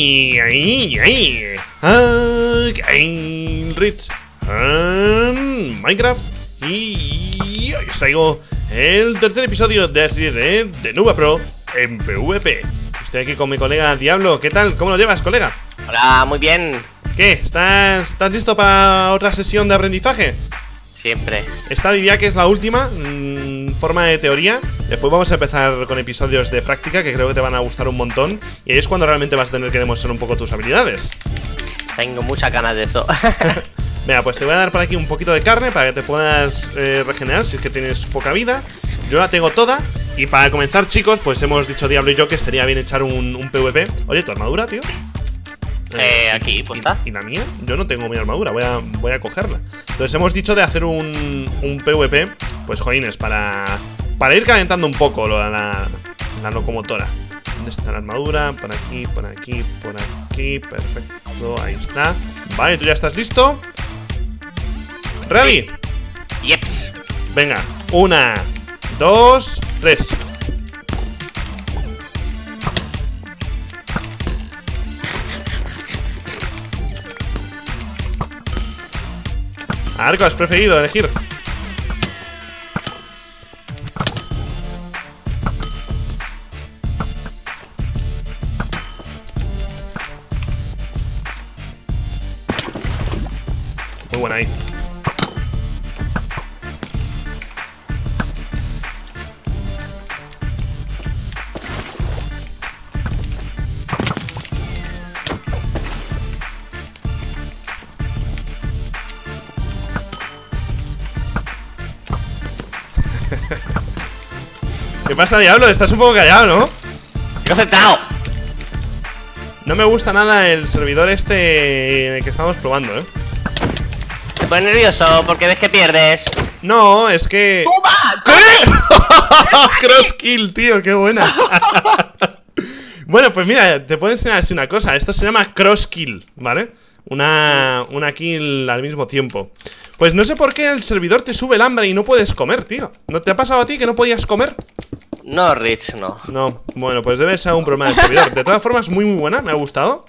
ahí, ahí, ay. Ah, Rich Minecraft. Y hoy os traigo el tercer episodio de la serie de, Nuba Pro en PvP. Estoy aquí con mi colega Diablo. ¿Qué tal? ¿Cómo lo llevas, colega? Hola, muy bien. ¿Qué? ¿Estás, ¿Estás listo para otra sesión de aprendizaje? Siempre. Esta diría que es la última. Mm, forma de teoría. Después vamos a empezar con episodios de práctica que creo que te van a gustar un montón. Y ahí es cuando realmente vas a tener que demostrar un poco tus habilidades. Tengo mucha ganas de eso. Venga, pues te voy a dar por aquí un poquito de carne para que te puedas eh, regenerar si es que tienes poca vida. Yo la tengo toda. Y para comenzar, chicos, pues hemos dicho Diablo y yo que estaría bien echar un PvP. Oye, tu armadura, tío. Eh, eh aquí, pues está. ¿Y la mía? Yo no tengo mi armadura, voy a, voy a cogerla. Entonces hemos dicho de hacer un, un PvP, pues joines, para, para ir calentando un poco la, locomotora. ¿Dónde está la armadura? Por aquí, por aquí, por aquí. Perfecto, ahí está. Vale, ¿tú ya estás listo? ¿Ready? Yep. Venga, una, dos, tres. Arco, has preferido elegir. pasa, Diablo? Estás un poco callado, ¿no? aceptado! No me gusta nada el servidor este que estamos probando, ¿eh? Te pones nervioso porque ves que pierdes. No, es que... ¡Toma! ¿Qué? Cross tío, qué buena. bueno, pues mira, te puedo enseñar así una cosa. Esto se llama cross kill, ¿vale? Una, una kill al mismo tiempo. Pues no sé por qué el servidor te sube el hambre y no puedes comer, tío. ¿No te ha pasado a ti que no podías comer? No, Rich, no. No, bueno, pues debe ser un problema de servidor. De todas formas, muy, muy buena, me ha gustado.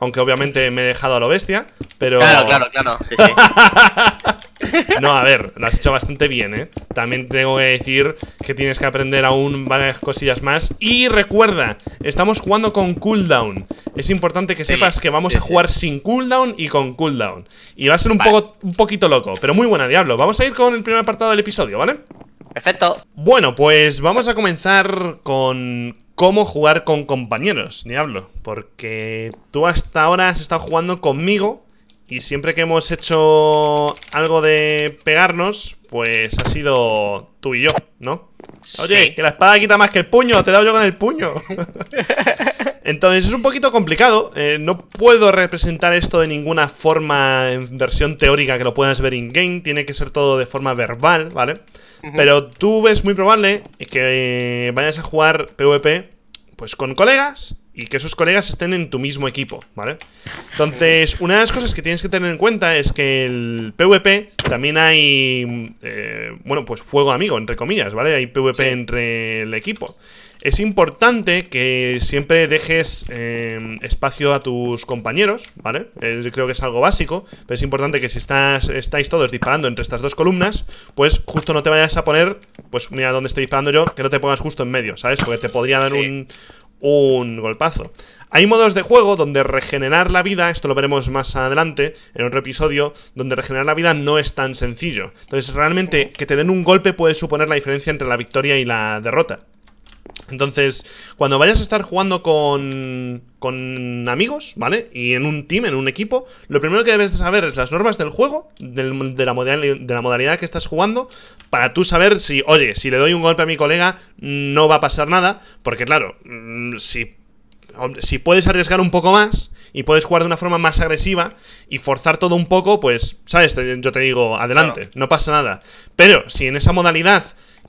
Aunque obviamente me he dejado a lo bestia, pero. Claro, claro, claro. Sí, sí. no, a ver, lo has hecho bastante bien, ¿eh? También tengo que decir que tienes que aprender aún varias cosillas más. Y recuerda, estamos jugando con cooldown. Es importante que sepas que vamos a jugar sin cooldown y con cooldown. Y va a ser un, poco, un poquito loco, pero muy buena, Diablo. Vamos a ir con el primer apartado del episodio, ¿vale? Perfecto. Bueno, pues vamos a comenzar con cómo jugar con compañeros, Diablo. Porque tú hasta ahora has estado jugando conmigo y siempre que hemos hecho algo de pegarnos, pues ha sido tú y yo, ¿no? Oye, que la espada quita más que el puño, te he dado yo con el puño. Entonces es un poquito complicado, eh, no puedo representar esto de ninguna forma en versión teórica que lo puedas ver in-game, tiene que ser todo de forma verbal, ¿vale? vale pero tú ves muy probable que vayas a jugar PvP pues con colegas y que esos colegas estén en tu mismo equipo, ¿vale? Entonces, una de las cosas que tienes que tener en cuenta es que el PvP también hay, eh, bueno, pues fuego amigo, entre comillas, ¿vale? Hay PvP entre el equipo. Es importante que siempre dejes em, espacio a tus compañeros, ¿vale? creo que es algo básico, pero es importante que si estáis todos disparando entre estas dos columnas, pues justo no te vayas a poner, pues mira dónde estoy disparando yo, que no te pongas justo en medio, ¿sabes? Porque te podría dar un golpazo. Hay modos de juego donde regenerar la vida, esto lo veremos más adelante en otro episodio, donde regenerar la vida no es tan sencillo. Entonces realmente que te den un golpe puede suponer la diferencia entre la victoria y la derrota. Entonces, cuando vayas a estar jugando con, con amigos, ¿vale? Y en un team, en un equipo, lo primero que debes saber es las normas del juego, de, la modalidad que estás jugando, para tú saber si, oye, si le doy un golpe a mi colega, no va a pasar nada, porque claro, mm, si, si puedes arriesgar un poco más y puedes jugar de una forma más agresiva y forzar todo un poco, pues, ¿sabes? Yo te digo, adelante, no pasa nada. Pero si en esa modalidad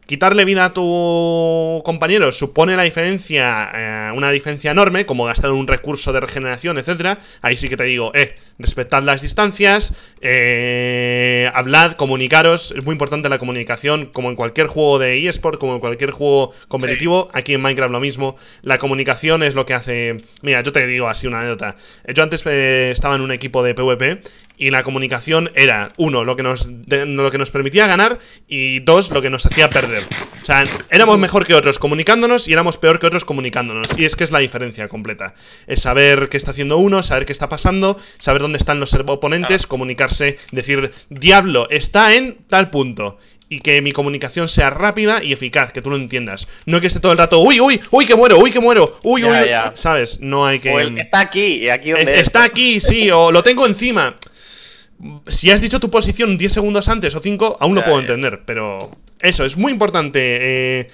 Quitarle vida a tu compañero supone la diferencia, eh, una diferencia enorme, como gastar un recurso de regeneración, etcétera. Ahí sí que te digo, eh, respetad las distancias, eh, hablad, comunicaros. Es muy importante la comunicación, como en cualquier juego de eSport, como en cualquier juego competitivo. Aquí en Minecraft lo mismo. La comunicación es lo que hace. Mira, yo te digo así una anécdota. Eh, yo antes estaba en un equipo de PvP y la comunicación era, uno, lo que nos, lo que nos permitía ganar y dos, lo que nos hacía perder. O sea, éramos mejor que otros comunicándonos y éramos peor que otros comunicándonos. Y es que es la diferencia completa. Es saber qué está haciendo uno, saber qué está pasando, saber dónde están los oponentes, comunicarse, decir, diablo, está en tal punto y que mi comunicación sea rápida y eficaz, que tú lo entiendas. No que esté todo el rato, uy, uy, uy, que muero, uy, que muero, uy, uy, ¿sabes? No hay que... O el que está aquí, aquí Está aquí, sí, o lo tengo encima si has dicho tu posición 10 segundos antes o 5, aún no puedo entender, pero eso, es muy importante eh,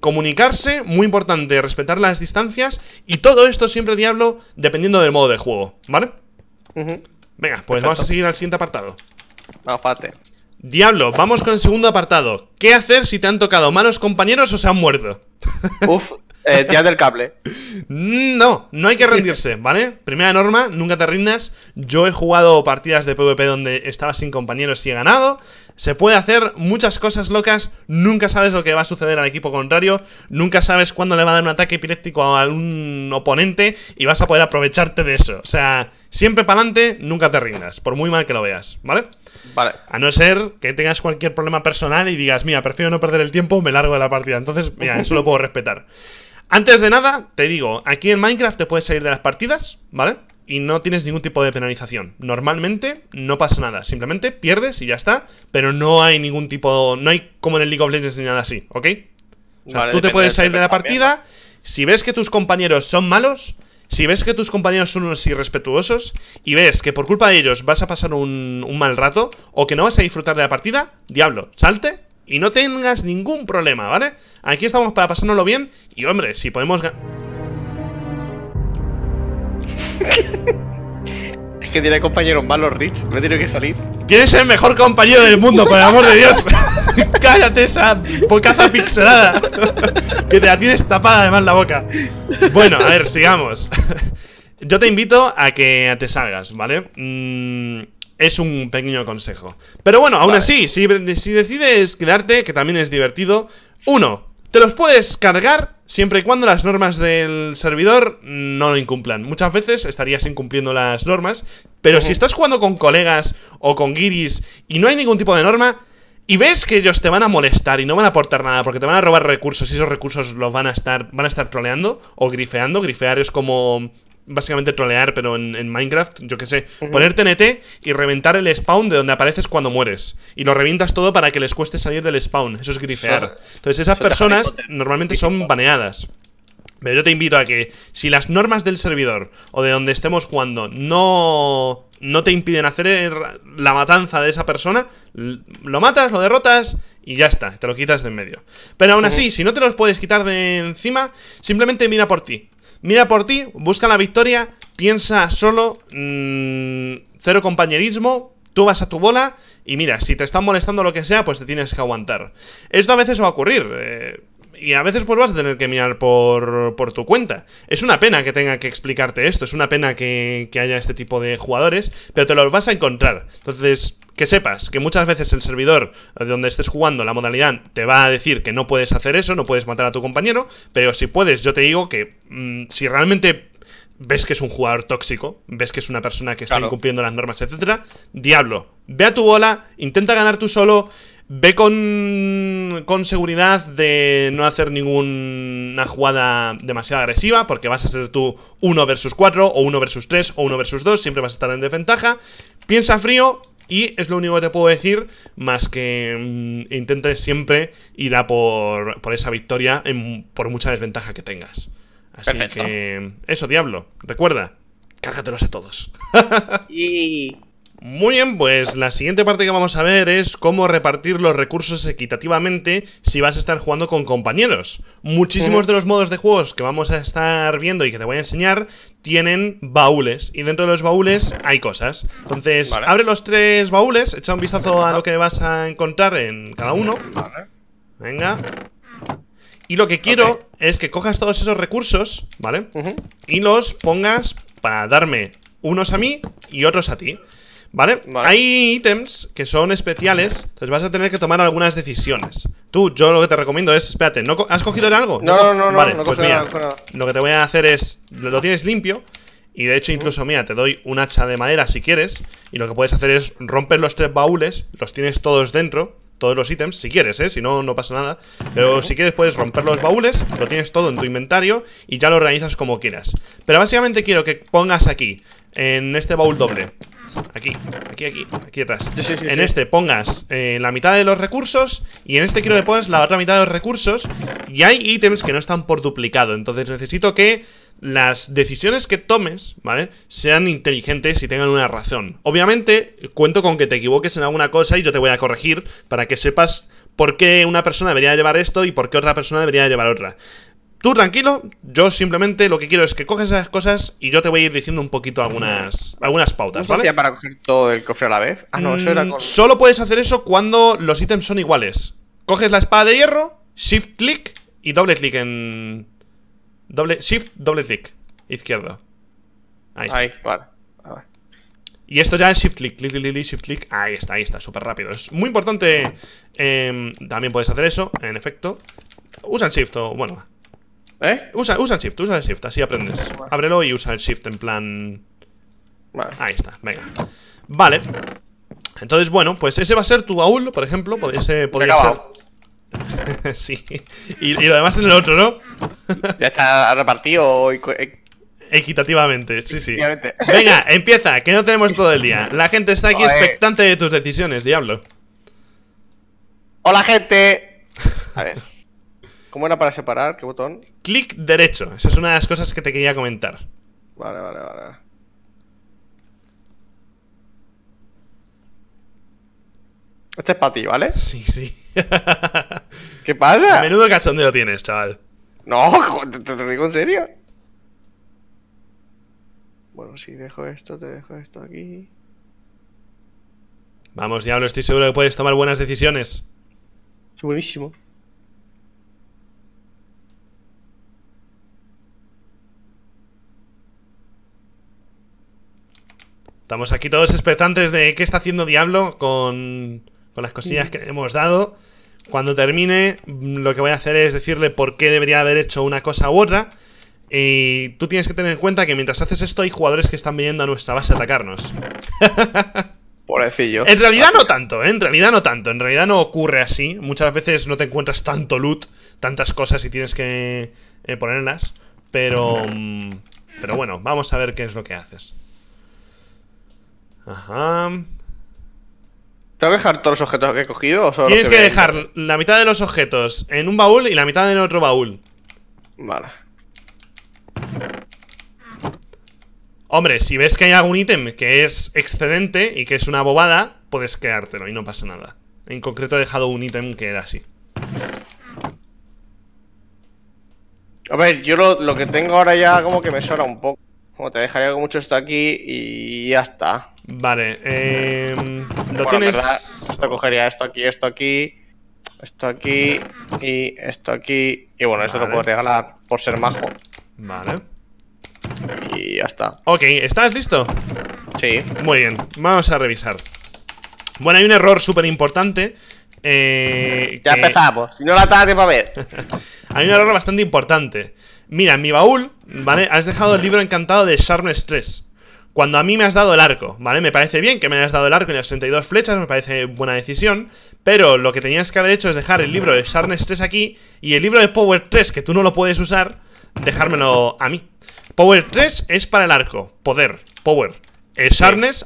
comunicarse, muy importante respetar las distancias y todo esto siempre, Diablo, dependiendo del modo de juego, ¿vale? Venga, pues vamos a seguir al siguiente apartado. Diablo, vamos con el segundo apartado. ¿Qué hacer si te han tocado malos compañeros o se han muerto? Uf, eh, del cable. Mm, no, no hay que rendirse, ¿vale? Primera norma, nunca te rindas. Yo he jugado partidas de PvP donde estaba sin compañeros y he ganado. Se puede hacer muchas cosas locas, nunca sabes lo que va a suceder al equipo contrario, nunca sabes cuándo le va a dar un ataque epiléptico a un oponente y vas a poder aprovecharte de eso. O sea, siempre para adelante, nunca te rindas, por muy mal que lo veas, ¿vale? Vale. A no ser que tengas cualquier problema personal y digas, mira, prefiero no perder el tiempo, me largo de la partida. Entonces, mira, eso lo puedo respetar. Antes de nada, te digo, aquí en Minecraft te puedes salir de las partidas, ¿vale? Y no tienes ningún tipo de penalización. Normalmente no pasa nada, simplemente pierdes y ya está, pero no hay ningún tipo, no hay como en el League of Legends ni nada así, ¿ok? O sea, tú te puedes salir de la partida, si ves que tus compañeros son malos, si ves que tus compañeros son unos irrespetuosos y ves que por culpa de ellos vas a pasar un mal rato o que no vas a disfrutar de la partida, diablo, salte y no tengas ningún problema, ¿vale? Aquí estamos para pasárnoslo bien y, hombre, si podemos... es que tiene compañeros malos, Rich. Me tiene que salir. ¿Quieres el mejor compañero del mundo, por el amor de Dios? Cállate esa pocaza pixelada. que te la tienes tapada además la boca. Bueno, a ver, sigamos. Yo te invito a que te salgas, ¿vale? Mmm es un pequeño consejo. Pero bueno, aún así, si, decides quedarte, que también es divertido, uno, te los puedes cargar siempre y cuando las normas del servidor no lo incumplan. Muchas veces estarías incumpliendo las normas, pero si estás jugando con colegas o con guiris y no hay ningún tipo de norma, y ves que ellos te van a molestar y no van a aportar nada porque te van a robar recursos y esos recursos los van a estar van a estar troleando o grifeando. Grifear es como básicamente trolear, pero en, Minecraft, yo qué sé, ponerte poner TNT y reventar el spawn de donde apareces cuando mueres. Y lo revientas todo para que les cueste salir del spawn. Eso es grifear. Entonces esas personas normalmente son baneadas. Pero yo te invito a que si las normas del servidor o de donde estemos jugando no, no te impiden hacer la matanza de esa persona, lo matas, lo derrotas y ya está, te lo quitas de en medio. Pero aún así, si no te los puedes quitar de encima, simplemente mira por ti. Mira por ti, busca la victoria, piensa solo, mm, cero compañerismo, tú vas a tu bola y mira, si te están molestando lo que sea, pues te tienes que aguantar. Esto a veces va a ocurrir. Eh, y a veces pues vas a tener que mirar por, por, tu cuenta. Es una pena que tenga que explicarte esto, es una pena que, haya este tipo de jugadores, pero te los vas a encontrar. Entonces, que sepas que muchas veces el servidor de donde estés jugando la modalidad te va a decir que no puedes hacer eso, no puedes matar a tu compañero, pero si puedes, yo te digo que mm, si realmente ves que es un jugador tóxico, ves que es una persona que está incumpliendo las normas, etcétera, diablo, ve a tu bola, intenta ganar tú solo, Ve con, con, seguridad de no hacer ninguna jugada demasiado agresiva, porque vas a ser tú 1 versus 4, o 1 versus 3, o 1 versus 2, siempre vas a estar en desventaja. Piensa frío y es lo único que te puedo decir, más que mm, intentes siempre ir a por, esa victoria por mucha desventaja que tengas. Así que eso, Diablo, recuerda, cárgatelos a todos. y... Muy bien, pues la siguiente parte que vamos a ver es cómo repartir los recursos equitativamente si vas a estar jugando con compañeros. Muchísimos de los modos de juegos que vamos a estar viendo y que te voy a enseñar tienen baúles y dentro de los baúles hay cosas. Entonces, abre los tres baúles, echa un vistazo a lo que vas a encontrar en cada uno. Vale. Venga. Y lo que quiero es que cojas todos esos recursos, ¿vale? Y los pongas para darme unos a mí y otros a ti. ¿Vale? Hay ítems que son especiales, entonces vas a tener que tomar algunas decisiones. Tú, yo lo que te recomiendo es, espérate, ¿no ¿has cogido algo? No, no, no, no, nada, pues lo que te voy a hacer es, lo tienes limpio, y de hecho incluso, mira, te doy un hacha de madera si quieres, y lo que puedes hacer es romper los tres baúles, los tienes todos dentro, todos los ítems, si quieres, ¿eh? si no, no pasa nada. Pero si quieres puedes romper los baúles, lo tienes todo en tu inventario y ya lo organizas como quieras. Pero básicamente quiero que pongas aquí en este baúl doble. Aquí, aquí, aquí, aquí atrás. en este pongas eh, la mitad de los recursos y en este quiero que pongas la otra mitad de los recursos y hay ítems que no están por duplicado. Entonces necesito que las decisiones que tomes, ¿vale? Sean inteligentes y tengan una razón. Obviamente, cuento con que te equivoques en alguna cosa y yo te voy a corregir para que sepas por qué una persona debería llevar esto y por qué otra persona debería llevar otra. Tú tranquilo, yo simplemente lo que quiero es que coges esas cosas y yo te voy a ir diciendo un poquito algunas, algunas pautas, ¿vale? para coger todo el cofre a la vez? Ah, no, eso era mm, Solo puedes hacer eso cuando los ítems son iguales. Coges la espada de hierro, shift click y doble clic en... Doble, shift, doble clic. Izquierdo. Ahí está. Ahí, vale. Y esto ya es shift click, click, click, click, shift click. Ahí está, ahí está, súper rápido. Es muy importante. Em, también puedes hacer eso, en efecto. Usa el shift o, bueno, ¿Eh? Usa, usa el shift, usa el shift, así aprendes. Ábrelo y usa el shift en plan... Vale. Ahí está, venga. Vale. Entonces, bueno, pues ese va a ser tu baúl, por ejemplo. Pues ese podría ser. sí. Y, y, lo demás en el otro, ¿no? ya está repartido. Equitativamente, sí, sí. Venga, empieza, que no tenemos todo el día. La gente está aquí expectante de tus decisiones, diablo. Hola, gente. A ver. ¿Cómo era para separar? ¿Qué botón? Clic derecho. Esa es una de las cosas que te quería comentar. Vale, vale, vale. Este es para ti, ¿vale? Sí, sí. ¿Qué pasa? Menudo cachondeo tienes, chaval. No, te, digo en serio. Bueno, si dejo esto, te dejo esto aquí. Vamos, diablo, estoy seguro que puedes tomar buenas decisiones. Es buenísimo. Estamos aquí todos expectantes de qué está haciendo Diablo con, las cosillas que hemos dado. Cuando termine, lo que voy a hacer es decirle por qué debería haber hecho una cosa u otra. Y tú tienes que tener en cuenta que mientras haces esto hay jugadores que están viniendo a nuestra base a atacarnos. Pobrecillo. En realidad no tanto, ¿eh? en realidad no tanto, en realidad no ocurre así. Muchas veces no te encuentras tanto loot, tantas cosas y tienes que eh, ponerlas. Pero, mm, pero bueno, vamos a ver qué es lo que haces. Ajá. ¿Tengo que dejar todos los objetos que he cogido? Tienes que, dejar la mitad de los objetos en un baúl y la mitad en otro baúl. Vale. Hombre, si ves que hay algún ítem que es excedente y que es una bobada, puedes quedártelo y no pasa nada. En concreto he dejado un ítem que era así. A ver, yo lo, que tengo ahora ya como que me sobra un poco. Como te dejaría mucho esto aquí y ya está. Vale, eh, lo tienes... esto cogería esto aquí, esto aquí, esto aquí y esto aquí. Y bueno, esto lo puedo regalar por ser majo. Vale. Y ya está. Ok, ¿estás listo? Sí. Muy bien, vamos a revisar. Bueno, hay un error súper importante. Eh, ya empezamos, si no la tarde va a ver. hay un error bastante importante. Mira, en mi baúl, ¿vale? Has dejado el libro encantado de Sharmless Stress. Cuando a mí me has dado el arco, ¿vale? Me parece bien que me hayas dado el arco y las 62 flechas, me parece buena decisión, pero lo que tenías que haber hecho es dejar el libro de Sharnes 3 aquí y el libro de Power 3, que tú no lo puedes usar, dejármelo a mí. Power 3 es para el arco, poder, power. El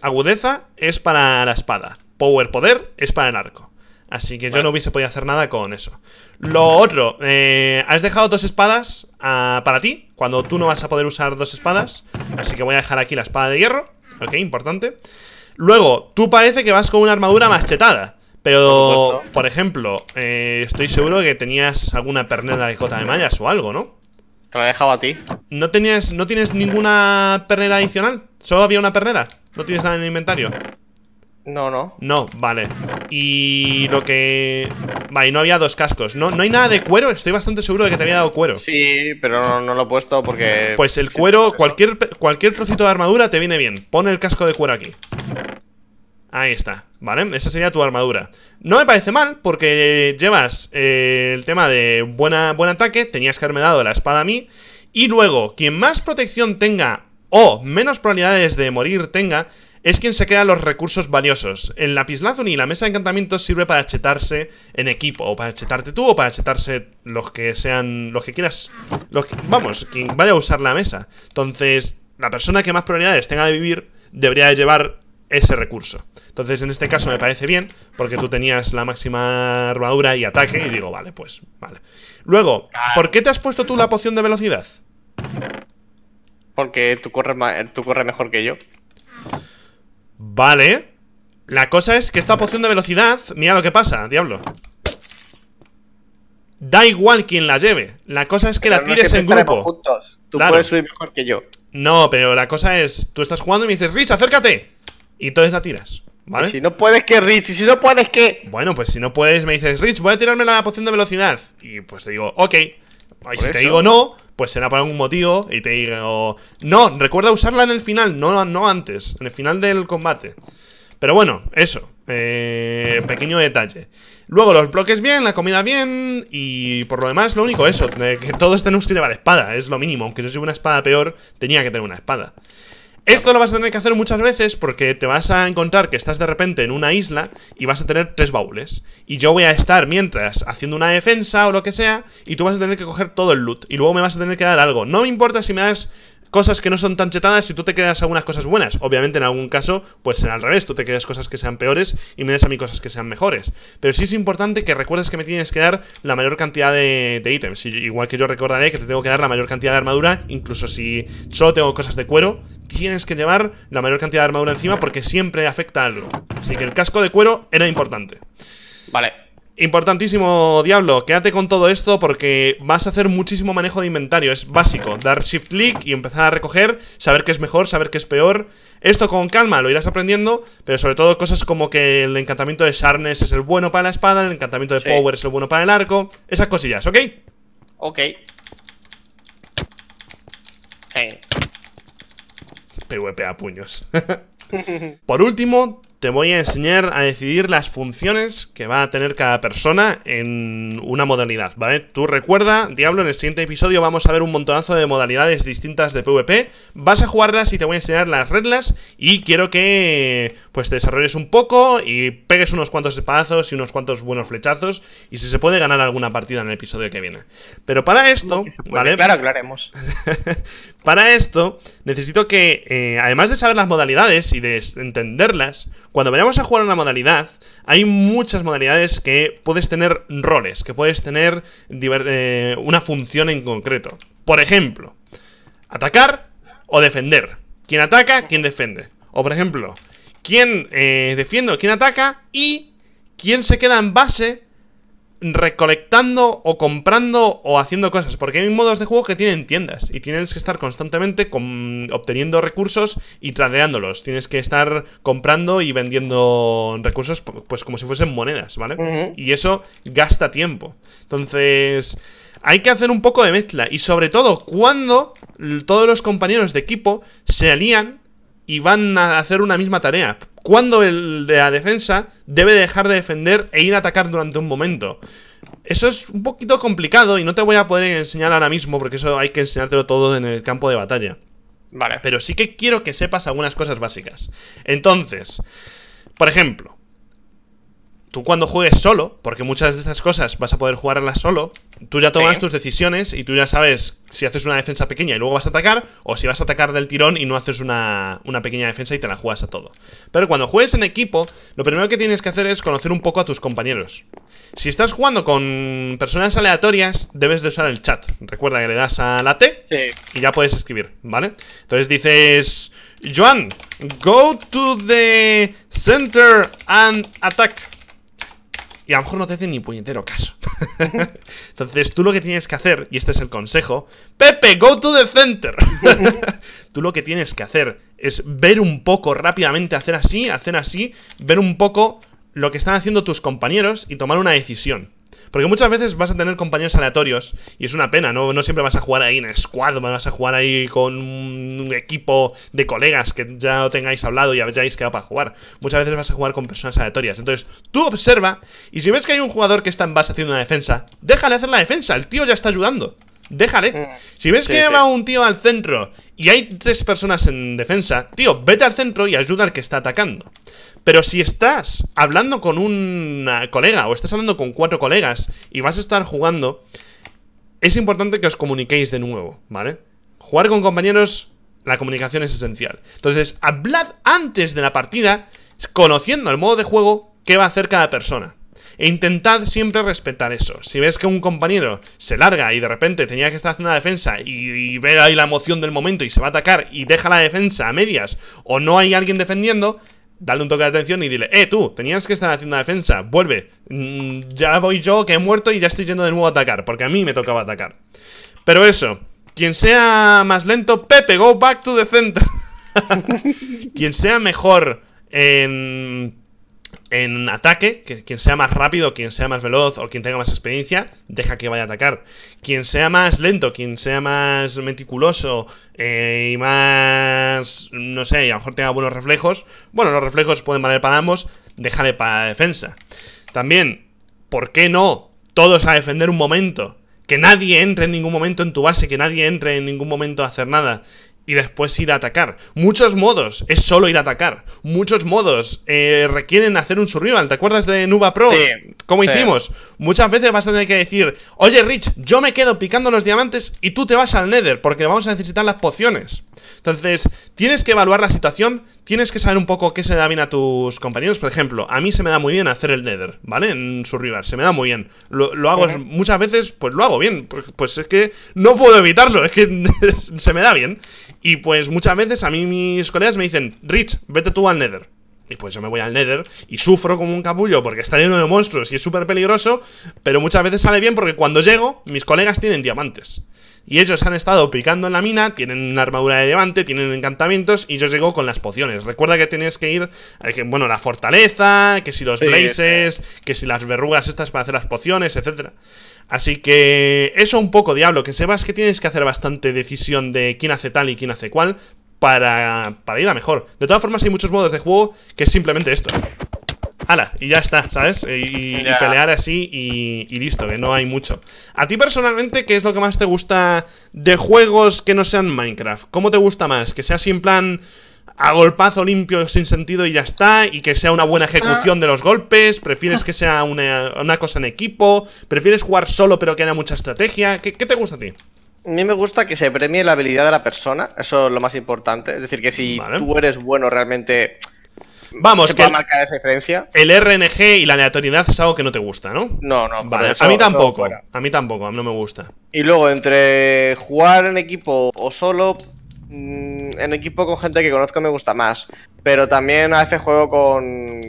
agudeza, es para la espada. Power, poder, es para el arco. Así que yo no hubiese podido hacer nada con eso. Lo otro, eh, has dejado dos espadas ah, para ti, cuando tú no vas a poder usar dos espadas. Así que voy a dejar aquí la espada de hierro. Ok, importante. Luego, tú parece que vas con una armadura machetada. Pero, por ejemplo, eh, estoy seguro que tenías alguna pernera de cota de mallas o algo, ¿no? Te la he dejado a ti. ¿No, tenías, ¿No tienes ninguna pernera adicional? ¿Solo había una pernera? ¿No tienes nada en el inventario? No, no. No, vale. Y lo que. Vale, no había dos cascos. No, no hay nada de cuero, estoy bastante seguro de que te había dado cuero. Sí, pero no, lo he puesto porque. Pues el cuero, cualquier, cualquier trocito de armadura te viene bien. Pon el casco de cuero aquí. Ahí está, ¿vale? Esa sería tu armadura. No me parece mal, porque llevas eh, el tema de buena, buen ataque, tenías que haberme dado la espada a mí. Y luego, quien más protección tenga o menos probabilidades de morir tenga, es quien se queda los recursos valiosos. El lapislázuli y la mesa de encantamientos sirve para chetarse en equipo, o para chetarte tú, o para chetarse los que sean, los que quieras, vamos, quien vaya a usar la mesa. Entonces, la persona que más probabilidades tenga de vivir debería de llevar ese recurso. Entonces, en este caso me parece bien, porque tú tenías la máxima armadura y ataque, y digo, vale, pues, vale. Luego, ah. ¿por qué te has puesto tú la poción de velocidad? Porque tú corres, tú corres mejor que yo. Vale La cosa es que esta poción de velocidad Mira lo que pasa, diablo Da igual quien la lleve La cosa es que la tires en grupo juntos. Tú puedes subir mejor que yo No, pero la cosa es Tú estás jugando y me dices Rich, acércate Y entonces la tiras ¿Vale? si no puedes, que Rich? Y si no puedes, que Bueno, pues si no puedes, me dices, Rich, voy a tirarme la poción de velocidad. Y pues te digo, ok. Y si te digo no, pues será por algún motivo y te digo, no, recuerda usarla en el final, no, no antes, en el final del combate. Pero bueno, eso, eh, pequeño detalle. Luego los bloques bien, la comida bien y por lo demás lo único eso, que todos tenemos que llevar espada, es lo mínimo, aunque yo llevo una espada peor, tenía que tener una espada. Esto lo vas a tener que hacer muchas veces porque te vas a encontrar que estás de repente en una isla y vas a tener tres baúles. Y yo voy a estar mientras haciendo una defensa o lo que sea y tú vas a tener que coger todo el loot. Y luego me vas a tener que dar algo. No me importa si me das cosas que no son tan chetadas y tú te quedas algunas cosas buenas. Obviamente en algún caso, pues al revés, tú te quedas cosas que sean peores y me das a mí cosas que sean mejores. Pero sí es importante que recuerdes que me tienes que dar la mayor cantidad de, de ítems. Igual que yo recordaré que te tengo que dar la mayor cantidad de armadura, incluso si solo tengo cosas de cuero, tienes que llevar la mayor cantidad de armadura encima porque siempre afecta algo. Así que el casco de cuero era importante. Vale, Importantísimo, Diablo, quédate con todo esto porque vas a hacer muchísimo manejo de inventario, es básico. Dar shift click y empezar a recoger, saber qué es mejor, saber qué es peor. Esto con calma lo irás aprendiendo, pero sobre todo cosas como que el encantamiento de sarnes es el bueno para la espada, el encantamiento de Power es el bueno para el arco, esas cosillas, ¿ok? Ok. PvP a puños. Por último, te voy a enseñar a decidir las funciones que va a tener cada persona en una modalidad, ¿vale? Tú recuerda, Diablo, en el siguiente episodio vamos a ver un montonazo de modalidades distintas de PvP. Vas a jugarlas y te voy a enseñar las reglas y quiero que pues te desarrolles un poco y pegues unos cuantos espadazos y unos cuantos buenos flechazos y si se puede ganar alguna partida en el episodio que viene. Pero para esto, ¿vale? Claro, aclaremos. para esto necesito que, eh, además de saber las modalidades y de entenderlas, cuando vayamos a jugar una modalidad, hay muchas modalidades que puedes tener roles, que puedes tener eh, una función en concreto. Por ejemplo, atacar o defender. ¿Quién ataca? ¿Quién defiende? O por ejemplo, ¿quién eh, defiende o quién ataca? Y ¿quién se queda en base recolectando o comprando o haciendo cosas, porque hay modos de juego que tienen tiendas y tienes que estar constantemente con, obteniendo recursos y tradeándolos, tienes que estar comprando y vendiendo recursos pues como si fuesen monedas, ¿vale? Y eso gasta tiempo. Entonces, hay que hacer un poco de mezcla y sobre todo cuando todos los compañeros de equipo se alían y van a hacer una misma tarea. Cuando el de la defensa debe dejar de defender e ir a atacar durante un momento. Eso es un poquito complicado y no te voy a poder enseñar ahora mismo porque eso hay que enseñártelo todo en el campo de batalla. Vale. Pero sí que quiero que sepas algunas cosas básicas. Entonces, por ejemplo, tú cuando juegues solo, porque muchas de estas cosas vas a poder jugarlas solo, tú ya tomas tus decisiones y tú ya sabes si haces una defensa pequeña y luego vas a atacar, o si vas a atacar del tirón y no haces una, una, pequeña defensa y te la juegas a todo. Pero cuando juegues en equipo, lo primero que tienes que hacer es conocer un poco a tus compañeros. Si estás jugando con personas aleatorias, debes de usar el chat. Recuerda que le das a la T y ya puedes escribir, ¿vale? Entonces dices, Joan, go to the center and attack y a lo mejor no te hacen ni puñetero caso. Entonces, tú lo que tienes que hacer, y este es el consejo, Pepe, go to the center. tú lo que tienes que hacer es ver un poco rápidamente, hacer así, hacer así, ver un poco lo que están haciendo tus compañeros y tomar una decisión. Porque muchas veces vas a tener compañeros aleatorios y es una pena, ¿no? No siempre vas a jugar ahí en squad, vas a jugar ahí con un equipo de colegas que ya tengáis hablado y habéis quedado para jugar. Muchas veces vas a jugar con personas aleatorias. Entonces, tú observa y si ves que hay un jugador que está en base haciendo una defensa, déjale hacer la defensa, el tío ya está ayudando. Déjale. Mm. Si ves que va un tío al centro y hay tres personas en defensa, tío, vete al centro y ayuda al que está atacando. Pero si estás hablando con un ah, colega o estás hablando con cuatro colegas y vas a estar jugando, es importante que os comuniquéis de nuevo, ¿vale? Jugar con compañeros, la comunicación es esencial. Entonces, hablad antes de la partida, conociendo el modo de juego que va a hacer cada persona. E intentad siempre respetar eso. Si ves que un compañero se larga y de repente tenía que estar haciendo la defensa y, ve ahí la emoción del momento y se va a atacar y deja la defensa a medias o no hay alguien defendiendo, dale un toque de atención y dile, eh, tú, tenías que estar haciendo una defensa, vuelve. Mm, ya voy yo, que he muerto y ya estoy yendo de nuevo a atacar, porque a mí me tocaba atacar. Pero eso, quien sea más lento, Pepe, go back to the center. quien sea mejor en en ataque, quien sea más rápido, quien sea más veloz o quien tenga más experiencia, deja que vaya a atacar. Quien sea más lento, quien sea más meticuloso eh, y más, no sé, a lo mejor tenga buenos reflejos, bueno, los reflejos pueden valer para ambos, déjale para la defensa. También, ¿por qué no todos a defender un momento? Que nadie entre en ningún momento en tu base, que nadie entre en ningún momento a hacer nada y después ir a atacar. Muchos modos es solo ir a atacar. Muchos modos eh, requieren hacer un survival. ¿Te acuerdas de Nuba Pro? Sí, ¿Cómo hicimos? Muchas veces vas a tener que decir, oye Rich, yo me quedo picando los diamantes y tú te vas al Nether porque vamos a necesitar las pociones. Entonces, tienes que evaluar la situación, tienes que saber un poco qué se da bien a tus compañeros. Por ejemplo, a mí se me da muy bien hacer el nether, ¿vale? En su rival, se me da muy bien. Lo, hago muchas veces, pues lo hago bien. Pues, pues, es que no puedo evitarlo, es que se me da bien. Y pues muchas veces a mí mis colegas me dicen, Rich, vete tú al nether. Y pues yo me voy al Nether y sufro como un capullo porque está lleno de monstruos y es súper peligroso, pero muchas veces sale bien porque cuando llego, mis colegas tienen diamantes. Y ellos han estado picando en la mina, tienen una armadura de diamante, tienen encantamientos y yo llego con las pociones. Recuerda que tienes que ir, eh, bueno, la fortaleza, que si los blazes, que si las verrugas estas para hacer las pociones, etcétera. Así que eso un poco diablo, que sepas que tienes que hacer bastante decisión de quién hace tal y quién hace cuál para, ir a mejor. De todas formas, hay muchos modos de juego que es simplemente esto. ¡Hala! y ya está, ¿sabes? Y, pelear así y, listo, que no hay mucho. A ti personalmente, ¿qué es lo que más te gusta de juegos que no sean Minecraft? ¿Cómo te gusta más? ¿Que sea sin plan a golpazo limpio, sin sentido y ya está? ¿Y que sea una buena ejecución de los golpes? ¿Prefieres que sea una, cosa en equipo? ¿Prefieres jugar solo pero que haya mucha estrategia? qué te gusta a ti? A mí me gusta que se premie la habilidad de la persona, eso es lo más importante. Es decir, que si tú eres bueno realmente. Vamos, se que esa diferencia. El RNG y la aleatoriedad es algo que no te gusta, ¿no? No, no, vale. a mí tampoco. A mí tampoco, a mí no me gusta. Y luego, entre jugar en equipo o solo, mm, en equipo con gente que conozco me gusta más. Pero también a veces juego con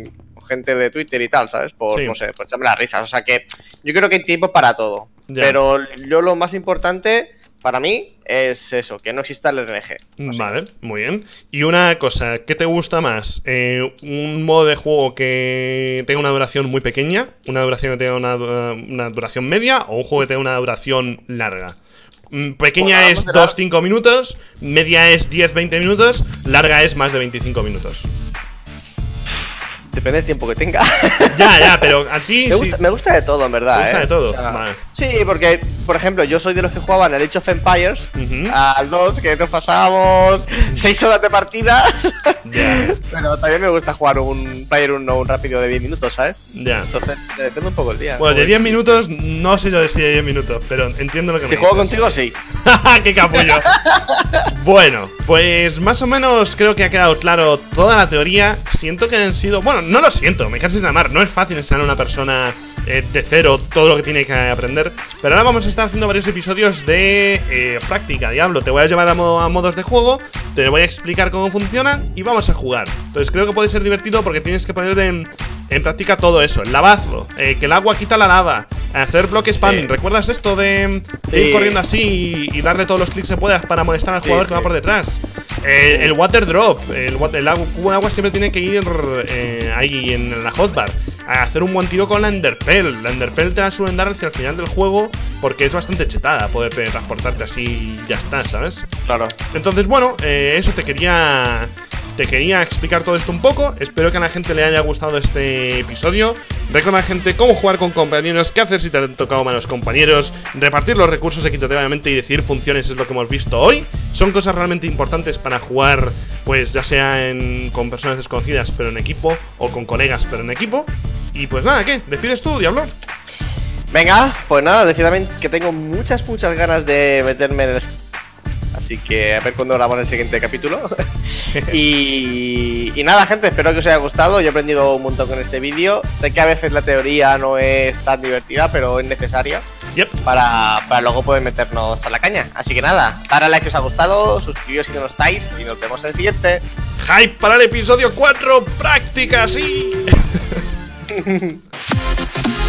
gente de Twitter y tal, ¿sabes? Por, no sé, por echarme las risas. O sea que yo creo que hay tiempo para todo. Pero yo lo más importante para mí es eso, que no exista el RNG. Vale, muy bien. Y una cosa, ¿qué te gusta más? Eh, ¿Un modo de juego que tenga una duración muy pequeña? ¿Una duración que tenga una, eh, duración media? ¿O un juego que tenga una duración larga? Mm, pequeña pues es 2-5 minutos, media es 10-20 minutos, larga es más de 25 minutos. Depende del tiempo que tenga. Ya, ya, pero a ti. Me, sí. gusta, me gusta, de todo, en verdad. ¿eh? de todo. Sí, porque, por ejemplo, yo soy de los que jugaban el Age of Empires A al que nos pasábamos seis horas de partida. Ya. pero también me gusta jugar un Player un rápido de 10 minutos, ¿sabes? Ya. Entonces, depende un poco el día. Bueno, de 10 minutos, no sé yo si de 10 minutos, pero entiendo lo que me me Si juego contigo, sí. ¡Qué capullo! bueno, pues más o menos creo que ha quedado claro toda la teoría. Siento que han sido. Bueno, no lo siento, me de amar. No es fácil enseñar a una persona eh, de cero todo lo que tiene que aprender. Pero ahora vamos a estar haciendo varios episodios de eh, práctica, diablo. Te voy a llevar a, modos de juego, te voy a explicar cómo funcionan y vamos a jugar. Entonces creo que puede ser divertido porque tienes que poner en, práctica todo eso. El lavazo, eh, que el agua quita la lava, Hacer block spam. ¿Recuerdas esto de, ir corriendo así y, darle todos los clics que puedas para molestar al jugador que va por detrás? el water drop, el, el agua, el agua siempre tiene que ir eh, ahí en la hotbar. A hacer un buen tiro con la Enderpell. La Enderpell te la suelen dar hacia el final del juego porque es bastante chetada poder transportarte así y ya está, ¿sabes? Claro. Entonces, bueno, eh, eso te quería te quería explicar todo esto un poco. Espero que a la gente le haya gustado este episodio. Recuerda a la gente cómo jugar con compañeros, qué hacer si te han tocado malos compañeros, repartir los recursos equitativamente y decir funciones es lo que hemos visto hoy. Son cosas realmente importantes para jugar, pues ya sea con personas desconocidas pero en equipo o con colegas pero en equipo. Y pues nada, ¿qué? ¿Despides tú, Diablo? Venga, pues nada, decidamente que tengo muchas, muchas ganas de meterme en el Así que a ver cuándo grabamos el siguiente capítulo. y, nada, gente, espero que os haya gustado. Yo he aprendido un montón con este vídeo. Sé que a veces la teoría no es tan divertida, pero es necesaria yep. para, luego poder meternos a la caña. Así que nada, para like que os ha gustado, suscribiros si no estáis y nos vemos en el siguiente. Hype para el episodio 4, Prácticas sí.